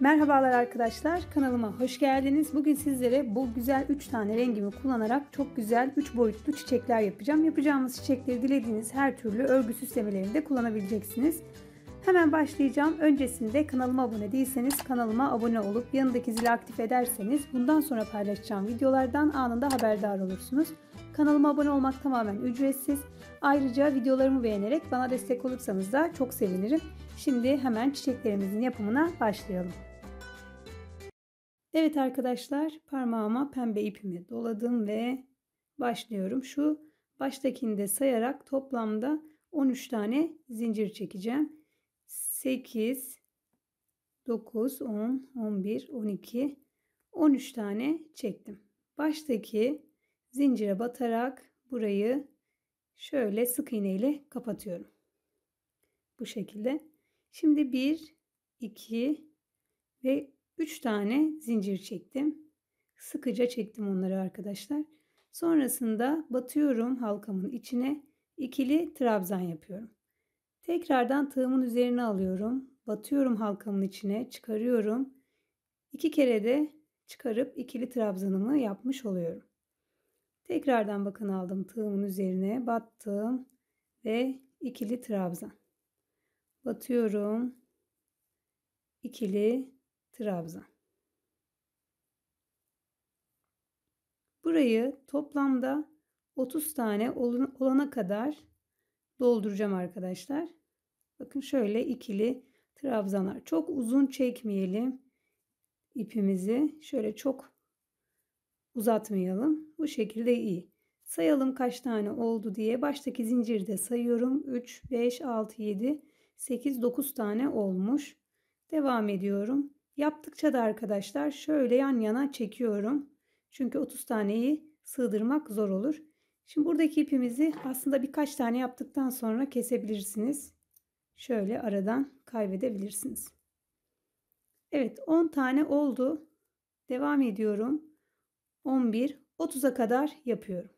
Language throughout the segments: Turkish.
Merhabalar arkadaşlar kanalıma hoş geldiniz. Bugün sizlere bu güzel 3 tane rengimi kullanarak çok güzel 3 boyutlu çiçekler yapacağım. Yapacağımız çiçekleri dilediğiniz her türlü örgü süslemelerinde kullanabileceksiniz. Hemen başlayacağım. Öncesinde kanalıma abone değilseniz kanalıma abone olup yanındaki zili aktif ederseniz bundan sonra paylaşacağım videolardan anında haberdar olursunuz. Kanalıma abone olmak tamamen ücretsiz. Ayrıca videolarımı beğenerek bana destek olursanız da çok sevinirim. Şimdi hemen çiçeklerimizin yapımına başlayalım. Evet arkadaşlar parmağıma pembe ipimi doladım ve başlıyorum. Şu baştakini de sayarak toplamda 13 tane zincir çekeceğim. 8 9 10 11 12 13 tane çektim. Baştaki zincire batarak burayı şöyle sık iğne ile kapatıyorum. Bu şekilde. Şimdi 1 2 ve 3 tane zincir çektim. Sıkıca çektim onları arkadaşlar. Sonrasında batıyorum halkamın içine ikili trabzan yapıyorum. Tekrardan tığımın üzerine alıyorum. Batıyorum halkamın içine, çıkarıyorum. İki kere de çıkarıp ikili trabzanımı yapmış oluyorum. Tekrardan bakın aldım tığımın üzerine battım ve ikili trabzan. Batıyorum. ikili trabzan. Burayı toplamda 30 tane olana kadar dolduracağım arkadaşlar. Bakın şöyle ikili trabzanlar. Çok uzun çekmeyelim ipimizi. Şöyle çok uzatmayalım. Bu şekilde iyi. Sayalım kaç tane oldu diye. Baştaki zincirde sayıyorum. 3, 5, 6, 7, 8, 9 tane olmuş. Devam ediyorum. Yaptıkça da arkadaşlar şöyle yan yana çekiyorum. Çünkü 30 taneyi sığdırmak zor olur. Şimdi buradaki ipimizi aslında birkaç tane yaptıktan sonra kesebilirsiniz. Şöyle aradan kaybedebilirsiniz. Evet 10 tane oldu. Devam ediyorum. 11 30'a kadar yapıyorum.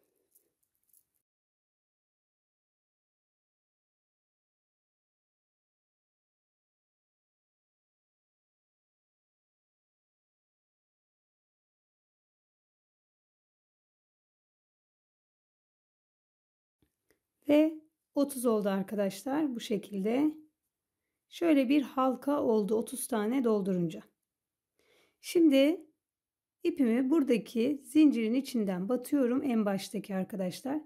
Ve 30 oldu arkadaşlar bu şekilde. Şöyle bir halka oldu 30 tane doldurunca. Şimdi ipimi buradaki zincirin içinden batıyorum en baştaki arkadaşlar.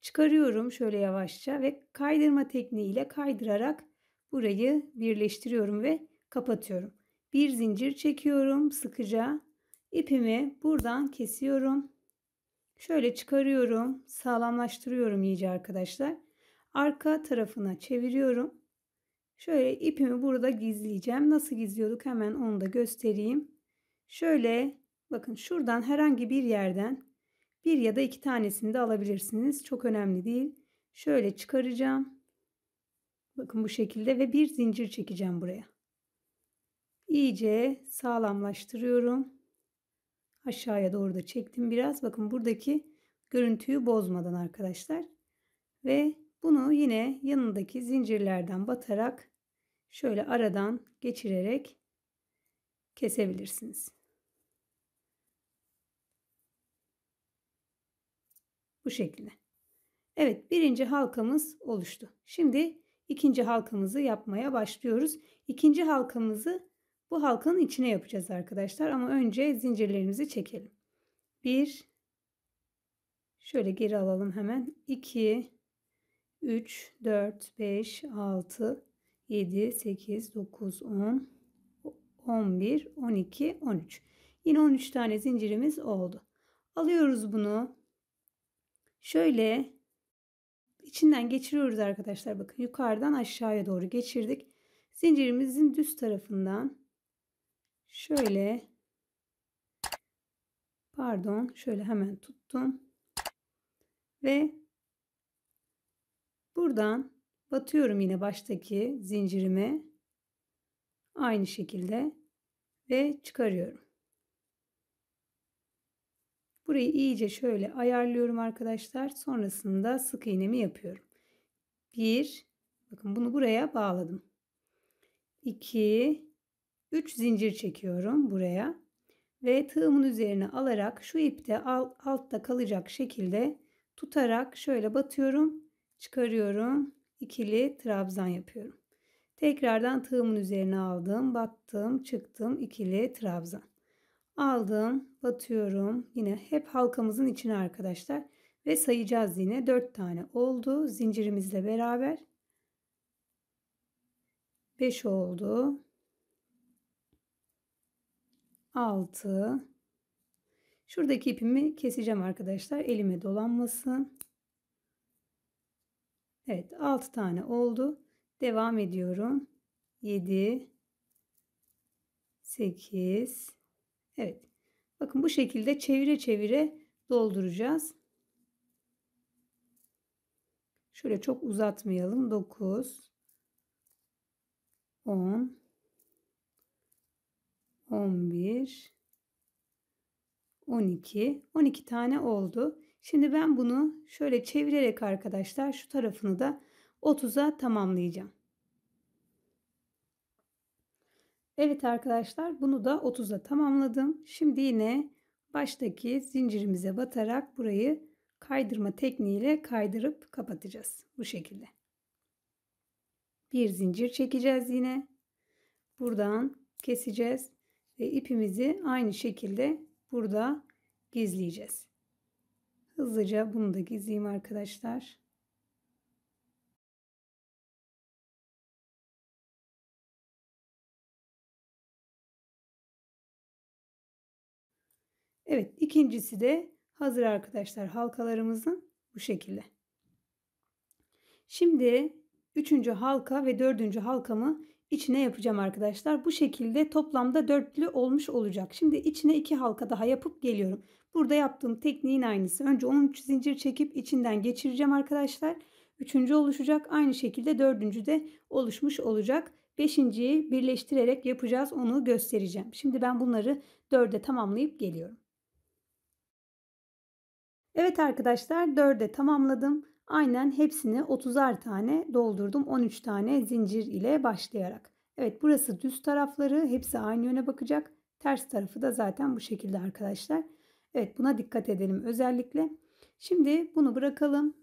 Çıkarıyorum şöyle yavaşça ve kaydırma tekniğiyle kaydırarak burayı birleştiriyorum ve kapatıyorum. Bir zincir çekiyorum sıkıca. İpimi buradan kesiyorum. Şöyle çıkarıyorum. Sağlamlaştırıyorum iyice arkadaşlar. Arka tarafına çeviriyorum. Şöyle ipimi burada gizleyeceğim. Nasıl gizliyorduk hemen onu da göstereyim. Şöyle bakın şuradan herhangi bir yerden bir ya da iki tanesini de alabilirsiniz. Çok önemli değil. Şöyle çıkaracağım. Bakın bu şekilde ve bir zincir çekeceğim buraya. İyice sağlamlaştırıyorum. Aşağıya doğru da çektim biraz. Bakın buradaki görüntüyü bozmadan arkadaşlar. Ve bunu yine yanındaki zincirlerden batarak şöyle aradan geçirerek kesebilirsiniz. Bu şekilde. Evet birinci halkamız oluştu. Şimdi ikinci halkamızı yapmaya başlıyoruz. İkinci halkamızı bu halkanın içine yapacağız arkadaşlar ama önce zincirlerimizi çekelim. 1 şöyle geri alalım hemen. 2 3 4 5 6 7 8 9 10 11 12 13. Yine 13 tane zincirimiz oldu. Alıyoruz bunu. Şöyle içinden geçiriyoruz arkadaşlar. Bakın yukarıdan aşağıya doğru geçirdik. Zincirimizin düz tarafından şöyle pardon şöyle hemen tuttum ve buradan batıyorum yine baştaki zincirime aynı şekilde ve çıkarıyorum. Burayı iyice şöyle ayarlıyorum arkadaşlar. Sonrasında sık iğnemi yapıyorum. 1 bakın bunu buraya bağladım. 2 3 zincir çekiyorum buraya ve tığımın üzerine alarak şu ipte alt, altta kalacak şekilde tutarak şöyle batıyorum, çıkarıyorum, ikili trabzan yapıyorum. Tekrardan tığımın üzerine aldım, battım, çıktım, ikili trabzan. Aldım, batıyorum. Yine hep halkamızın içine arkadaşlar ve sayacağız yine 4 tane oldu zincirimizle beraber. 5 oldu. 6 Şuradaki ipimi keseceğim arkadaşlar. Elime dolanmasın. Evet 6 tane oldu. Devam ediyorum. 7 8 Evet. Bakın bu şekilde çevire çevire dolduracağız. Şöyle çok uzatmayalım. 9 10 11 12 12 tane oldu. Şimdi ben bunu şöyle çevirerek arkadaşlar şu tarafını da 30'a tamamlayacağım. Evet arkadaşlar bunu da 30'a tamamladım. Şimdi yine baştaki zincirimize batarak burayı kaydırma tekniğiyle kaydırıp kapatacağız. Bu şekilde. Bir zincir çekeceğiz yine. Buradan keseceğiz ve ipimizi aynı şekilde burada gizleyeceğiz. Hızlıca bunu da gizleyeyim arkadaşlar. Evet ikincisi de hazır arkadaşlar halkalarımızın bu şekilde. Şimdi üçüncü halka ve dördüncü halkamı içine yapacağım arkadaşlar. Bu şekilde toplamda dörtlü olmuş olacak. Şimdi içine iki halka daha yapıp geliyorum. Burada yaptığım tekniğin aynısı. Önce 13 zincir çekip içinden geçireceğim arkadaşlar. Üçüncü oluşacak. Aynı şekilde dördüncü de oluşmuş olacak. Beşinciyi birleştirerek yapacağız. Onu göstereceğim. Şimdi ben bunları dörde tamamlayıp geliyorum. Evet arkadaşlar dörde tamamladım. Aynen hepsini 30'ar tane doldurdum. 13 tane zincir ile başlayarak. Evet burası düz tarafları hepsi aynı yöne bakacak. Ters tarafı da zaten bu şekilde arkadaşlar. Evet buna dikkat edelim özellikle. Şimdi bunu bırakalım.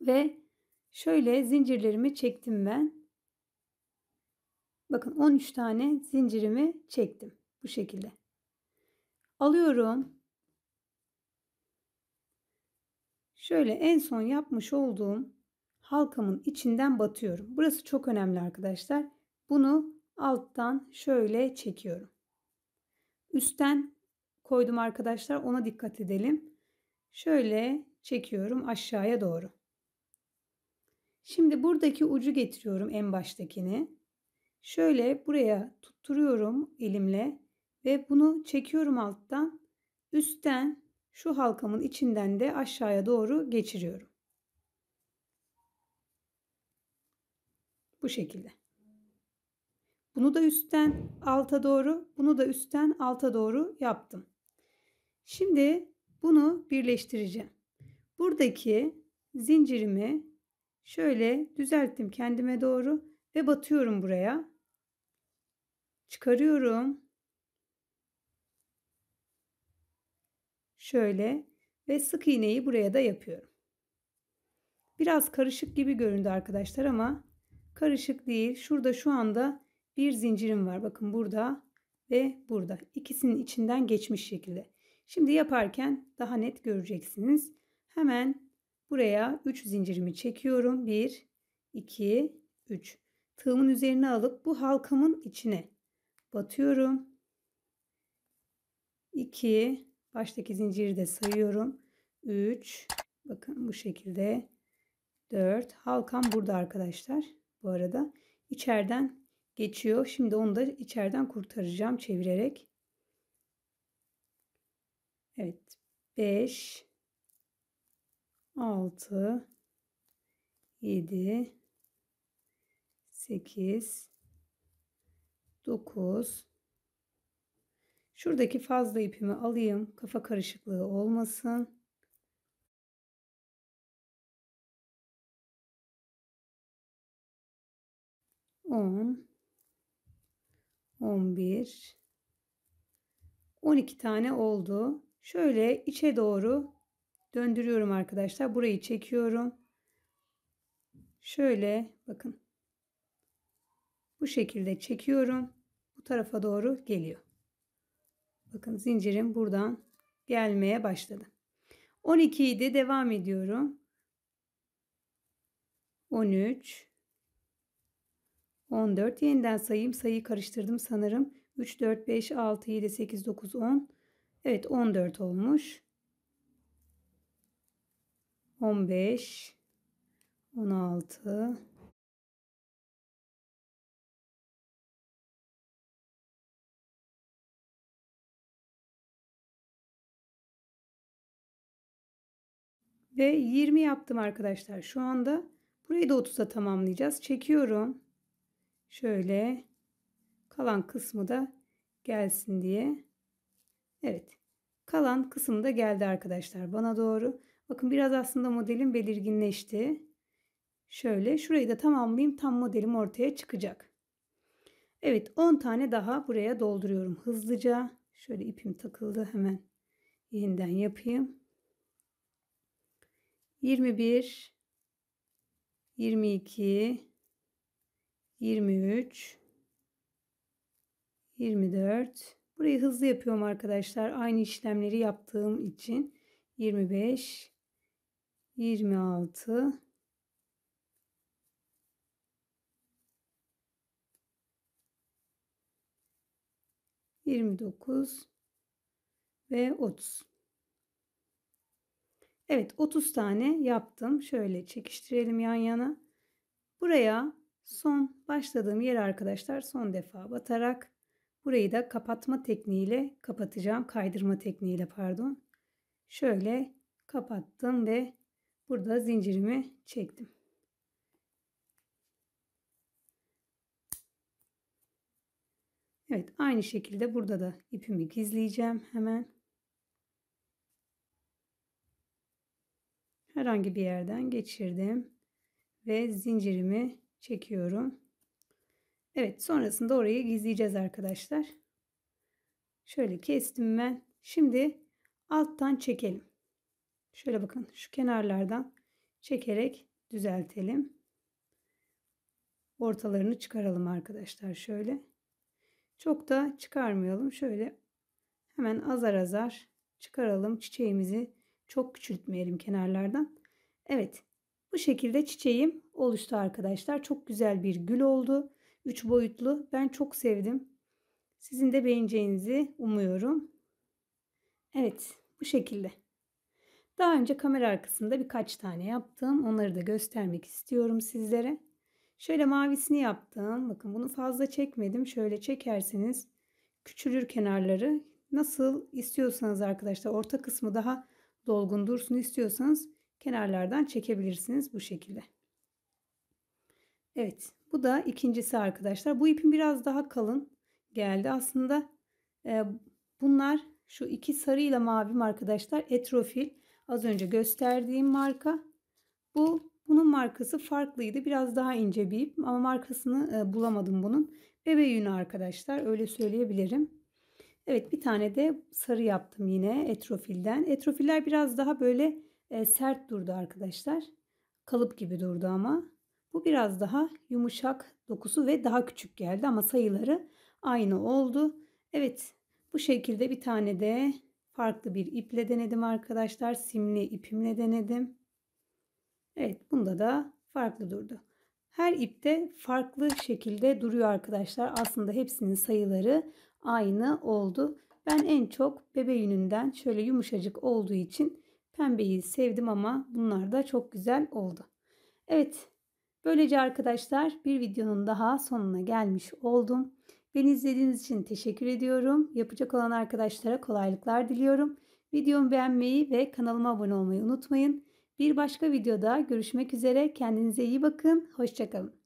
Ve şöyle zincirlerimi çektim ben. Bakın 13 tane zincirimi çektim bu şekilde. Alıyorum Şöyle en son yapmış olduğum halkamın içinden batıyorum. Burası çok önemli arkadaşlar. Bunu alttan şöyle çekiyorum. Üstten koydum arkadaşlar. Ona dikkat edelim. Şöyle çekiyorum aşağıya doğru. Şimdi buradaki ucu getiriyorum en baştakini. Şöyle buraya tutturuyorum elimle ve bunu çekiyorum alttan. Üstten şu halkamın içinden de aşağıya doğru geçiriyorum. Bu şekilde. Bunu da üstten alta doğru, bunu da üstten alta doğru yaptım. Şimdi bunu birleştireceğim. Buradaki zincirimi şöyle düzelttim kendime doğru ve batıyorum buraya. Çıkarıyorum. Şöyle ve sık iğneyi buraya da yapıyorum. Biraz karışık gibi göründü arkadaşlar ama karışık değil. Şurada şu anda bir zincirim var. Bakın burada ve burada. İkisinin içinden geçmiş şekilde. Şimdi yaparken daha net göreceksiniz. Hemen buraya 3 zincirimi çekiyorum. 1, 2, 3. Tığımın üzerine alıp bu halkamın içine batıyorum. 2, Baştaki zinciri de sayıyorum. 3 bakın bu şekilde 4 halkam burada arkadaşlar. Bu arada içeriden geçiyor. Şimdi onu da içeriden kurtaracağım çevirerek. Evet. 5 6 7 8 9 Şuradaki fazla ipimi alayım. Kafa karışıklığı olmasın. On. On bir. On iki tane oldu. Şöyle içe doğru döndürüyorum arkadaşlar. Burayı çekiyorum. Şöyle bakın. Bu şekilde çekiyorum. Bu tarafa doğru geliyor. Bakın zincirim buradan gelmeye başladı. 12 de devam ediyorum. 13 14 yeniden sayayım. Sayıyı karıştırdım sanırım. 3 4 5 6 7 8 9 10. Evet 14 olmuş. 15 16 Ve 20 yaptım arkadaşlar. Şu anda burayı da 30'a tamamlayacağız. Çekiyorum. Şöyle kalan kısmı da gelsin diye. Evet. Kalan kısım da geldi arkadaşlar bana doğru. Bakın biraz aslında modelim belirginleşti. Şöyle şurayı da tamamlayayım. Tam modelim ortaya çıkacak. Evet 10 tane daha buraya dolduruyorum hızlıca. Şöyle ipim takıldı hemen yeniden yapayım. 21 22 23 24 Burayı hızlı yapıyorum arkadaşlar. Aynı işlemleri yaptığım için 25 26 29 ve 30. Evet 30 tane yaptım. Şöyle çekiştirelim yan yana. Buraya son başladığım yer arkadaşlar son defa batarak burayı da kapatma tekniğiyle kapatacağım. Kaydırma tekniğiyle pardon. Şöyle kapattım ve burada zincirimi çektim. Evet aynı şekilde burada da ipimi gizleyeceğim hemen. herhangi bir yerden geçirdim ve zincirimi çekiyorum. Evet sonrasında orayı gizleyeceğiz arkadaşlar. Şöyle kestim ben. Şimdi alttan çekelim. Şöyle bakın şu kenarlardan çekerek düzeltelim. Ortalarını çıkaralım arkadaşlar şöyle. Çok da çıkarmayalım. Şöyle hemen azar azar çıkaralım. Çiçeğimizi çok küçültmeyelim kenarlardan. Evet bu şekilde çiçeğim oluştu arkadaşlar. Çok güzel bir gül oldu. Üç boyutlu. Ben çok sevdim. Sizin de beğeneceğinizi umuyorum. Evet bu şekilde. Daha önce kamera arkasında birkaç tane yaptım. Onları da göstermek istiyorum sizlere. Şöyle mavisini yaptım. Bakın bunu fazla çekmedim. Şöyle çekerseniz küçülür kenarları. Nasıl istiyorsanız arkadaşlar orta kısmı daha dolgun dursun istiyorsanız kenarlardan çekebilirsiniz bu şekilde. Evet bu da ikincisi arkadaşlar. Bu ipin biraz daha kalın geldi. Aslında e, bunlar şu iki sarıyla mavim arkadaşlar etrofil. Az önce gösterdiğim marka. Bu bunun markası farklıydı. Biraz daha ince bir ip ama markasını e, bulamadım bunun. Bebe yünü arkadaşlar öyle söyleyebilirim. Evet bir tane de sarı yaptım yine etrofilden. Etrofiller biraz daha böyle e, sert durdu arkadaşlar. Kalıp gibi durdu ama. Bu biraz daha yumuşak dokusu ve daha küçük geldi ama sayıları aynı oldu. Evet bu şekilde bir tane de farklı bir iple denedim arkadaşlar. Simli ipimle denedim. Evet bunda da farklı durdu. Her ipte farklı şekilde duruyor arkadaşlar. Aslında hepsinin sayıları aynı oldu. Ben en çok bebe yününden şöyle yumuşacık olduğu için pembeyi sevdim ama bunlar da çok güzel oldu. Evet böylece arkadaşlar bir videonun daha sonuna gelmiş oldum. Beni izlediğiniz için teşekkür ediyorum. Yapacak olan arkadaşlara kolaylıklar diliyorum. Videomu beğenmeyi ve kanalıma abone olmayı unutmayın. Bir başka videoda görüşmek üzere. Kendinize iyi bakın. Hoşçakalın.